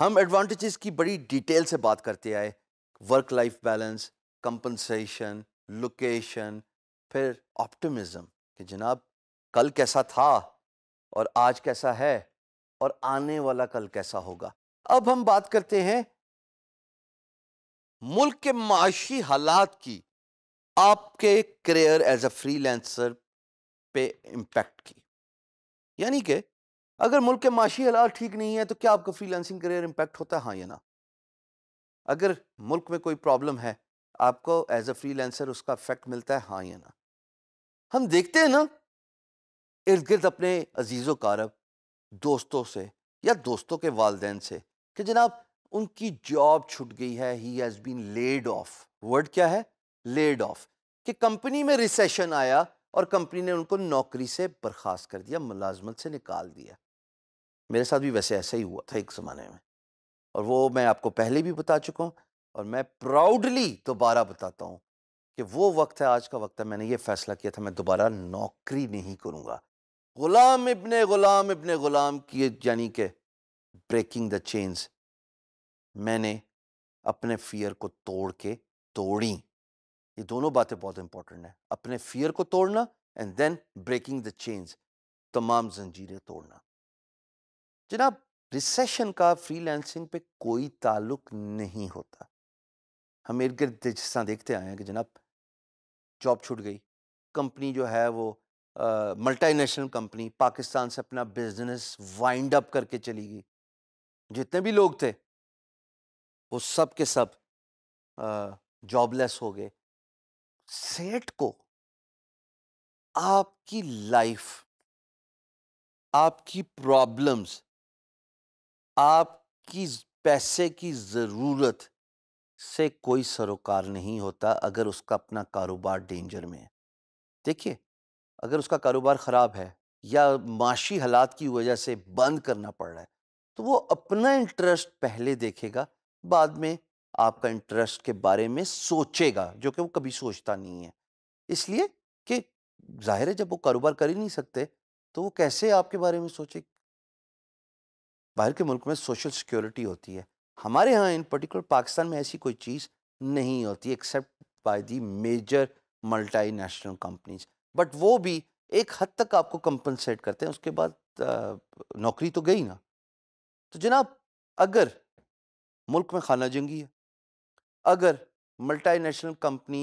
हम एडवांटेजेस की बड़ी डिटेल से बात करते आए work life balance compensation location फिर ऑप्टिमिज्म कि जनाब कल कैसा था और आज कैसा है और आने वाला कल कैसा होगा अब हम बात करते हैं मुल्क के माशी हालात की आपके करियर एज अ फ्रीलांसर पे इम्पैक्ट की यानी कि अगर मुल्क के माशी हालात ठीक नहीं है तो क्या आपका फ्रीलांसिंग करियर इम्पैक्ट होता है हाँ या ना अगर मुल्क में कोई प्रॉब्लम है आपको एज अ फ्रीलांसर उसका इफेक्ट मिलता है हाँ या ना हम देखते हैं ना इर्द गिर्द अपने अजीज़ो कारब दोस्तों से या दोस्तों के वालदे से कि जनाब उनकी जॉब छुट गई है he has been laid off word क्या है लेड ऑफ कि कंपनी में रिसेशन आया और कंपनी ने उनको नौकरी से बर्खास्त कर दिया मुलाजमत से निकाल दिया मेरे साथ भी वैसे ऐसा ही हुआ था एक ज़माने में और वो मैं आपको पहले भी बता चुका हूँ और मैं प्राउडली दोबारा बताता हूँ कि वो वक्त है आज का वक्त है मैंने ये फ़ैसला किया था मैं दोबारा नौकरी नहीं करूँगा ग़ुलाम इबन ग़ुलाम इबन ग़ुलाम किए यानी कि ब्रेकिंग द चेंज मैंने अपने फियर को तोड़ के तोड़ी ये दोनों बातें बहुत इंपॉर्टेंट हैं अपने फियर को तोड़ना and then breaking the change तमाम जंजीरें तोड़ना जनाब रिसेशन का फ्रीलैंसिंग पे कोई ताल्लुक नहीं होता हम इर्द गिर्द जिस तरह देखते आए हैं कि जनाब जॉब छूट गई कंपनी जो है वो मल्टीनेशनल कंपनी पाकिस्तान से अपना बिजनेस वाइंड अप करके चली गई जितने भी लोग थे वो सब के सब जॉबलेस हो गए सेठ को आपकी लाइफ आपकी प्रॉब्लम्स आपकी पैसे की ज़रूरत से कोई सरोकार नहीं होता अगर उसका अपना कारोबार डेंजर में है देखिए अगर उसका कारोबार ख़राब है या माशी हालात की वजह से बंद करना पड़ रहा है तो वो अपना इंटरेस्ट पहले देखेगा बाद में आपका इंटरेस्ट के बारे में सोचेगा जो कि वो कभी सोचता नहीं है इसलिए कि जाहिर है जब वो कारोबार कर ही नहीं सकते तो वो कैसे आपके बारे में सोचे बाहर के मुल्क में सोशल सिक्योरिटी होती है हमारे यहाँ इन पर्टिकुलर पाकिस्तान में ऐसी कोई चीज़ नहीं होती except by the major multinational companies but वो भी एक हद तक आपको कंपनसेट करते हैं उसके बाद नौकरी तो गई ना तो जनाब अगर मुल्क में खाना जंगी है अगर मल्टी नेशनल कंपनी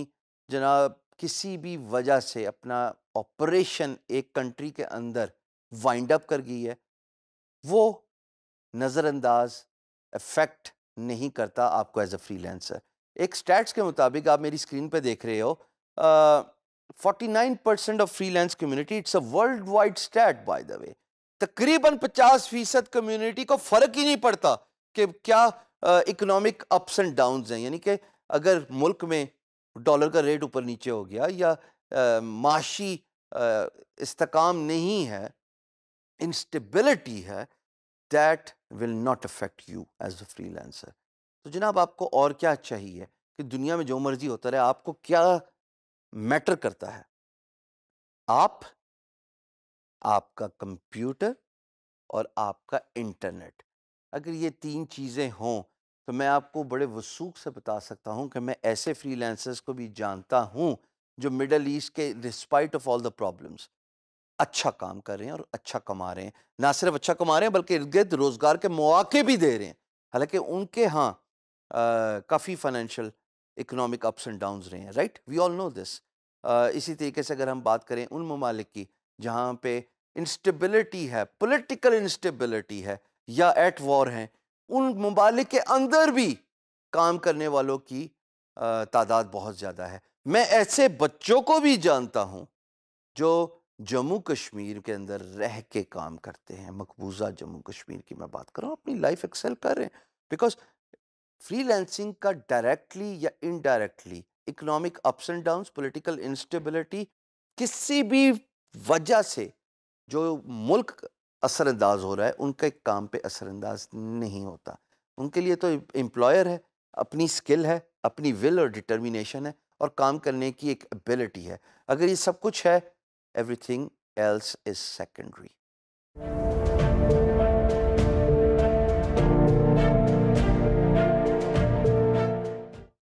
जनाब किसी भी वजह से अपना ऑपरेशन एक कंट्री के अंदर वाइंड अप कर गई है वो नज़रअंदाज अफेक्ट नहीं करता आपको एज अ लेंसर एक स्टैट्स के मुताबिक आप मेरी स्क्रीन पर देख रहे हो forty nine percent of freelance community it's a worldwide stat by the way तकरीबन पचास फीसद कम्युनिटी को फ़र्क ही नहीं पड़ता कि क्या इकोनॉमिक अप्स एंड डाउन हैं यानी कि अगर मुल्क में डॉलर का रेट ऊपर नीचे हो गया या आ, माशी इस्तकाम नहीं है इंस्टेबिलिटी है that will not affect you as a freelancer तो जनाब आपको और क्या चाहिए कि दुनिया में जो मर्जी होता रहे आपको क्या मैटर करता है आप आपका कंप्यूटर और आपका इंटरनेट अगर ये तीन चीज़ें हों तो मैं आपको बड़े वसूख से बता सकता हूँ कि मैं ऐसे फ्रीलांसर्स को भी जानता हूँ जो मिडल ईस्ट के respite of all the problems अच्छा काम कर रहे हैं और अच्छा कमा रहे हैं ना सिर्फ अच्छा कमा रहे हैं बल्कि इर्द गिर्द रोज़गार के मौके भी दे रहे हैं हालांकि उनके यहाँ काफ़ी financial economic ups and down रहे हैं right we all know this इसी तरीके से अगर हम बात करें उन ममालिक की जहाँ पे इंस्टेबिलिटी है पोलिटिकल इंस्टेबिलिटी है या एट वॉर हैं उन ममालिक के अंदर भी काम करने वालों की तादाद बहुत ज़्यादा है मैं ऐसे बच्चों को भी जानता हूँ जो जम्मू कश्मीर के अंदर रह के काम करते हैं मकबूजा जम्मू कश्मीर की मैं बात कर रहा हूँ अपनी लाइफ एक्सेल कर रहे हैं बिकॉज फ्रीलैंसिंग का डायरेक्टली या indirectly economic ups and down political instability किसी भी वजह से जो मुल्क असरअंदाज हो रहा है उनके काम पे असरअंदाज नहीं होता उनके लिए तो एम्प्लॉयर है अपनी स्किल है अपनी विल और डिटर्मिनेशन है और काम करने की एक एबिलिटी है अगर ये सब कुछ है everything else is secondary.